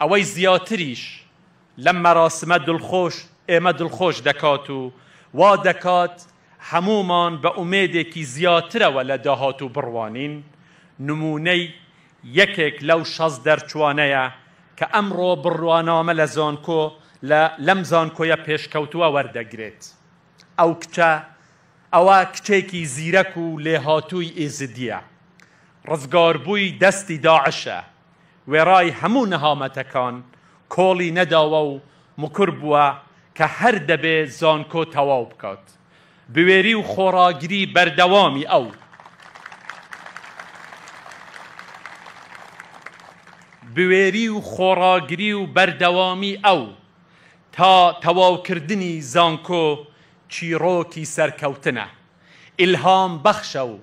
ئەوەی زیاتریش لەم مەراسمە دڵخۆش ئێمە دڵخۆش دەکات و وا دەکات هەمومان بە ئومێدێکی زیاترەوە لە داهات و بڕوانین نمونەی یەکێک لەو شەز دەرچوانەیە کە ئەمڕۆ بڕوانامە لە زانکۆ لەم زانکۆیە پێشکەوتووە وەردەگرێت ئەو کچە ئەوە کچێکی زیرەک و لێهاتووی ئێزدیە ڕزگاربووی دەستی داعشە وێڕای هەموو نەهامەتەکان کۆڵی نەداوە و مکر بووە کە هەر دەبێ زانکۆ تەواو بکات بوێری و خۆراگری بەردەوامی ئەو بوێری و خۆراگری و بەردەوامی ئەو تا تەواوکردنی زانکۆ چیرۆکی سەرکەوتنە ئلهام بەخشە و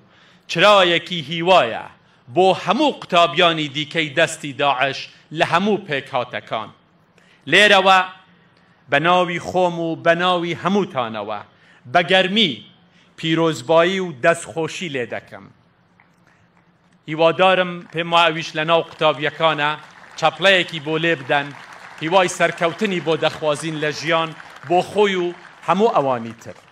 چرایەکی هیوایە بۆ هەموو قوتابیانی دیکەی دەستی داعش لە هەموو پێکهاتەکان لێرەوە بە ناوی خۆم و بە ناوی هەمووتانەوە بە گەرمی پیرۆزبایی و دەستخۆشی لێ دەکەم هیوادارم پێم ماویش لە ناو قوتابیەکانە چەپلەیەکی بۆ لێ بدەن هیوای سەرکەوتنی بۆ دەخوازیین لە ژیان بۆ خۆی و هەموو ئەوانی تر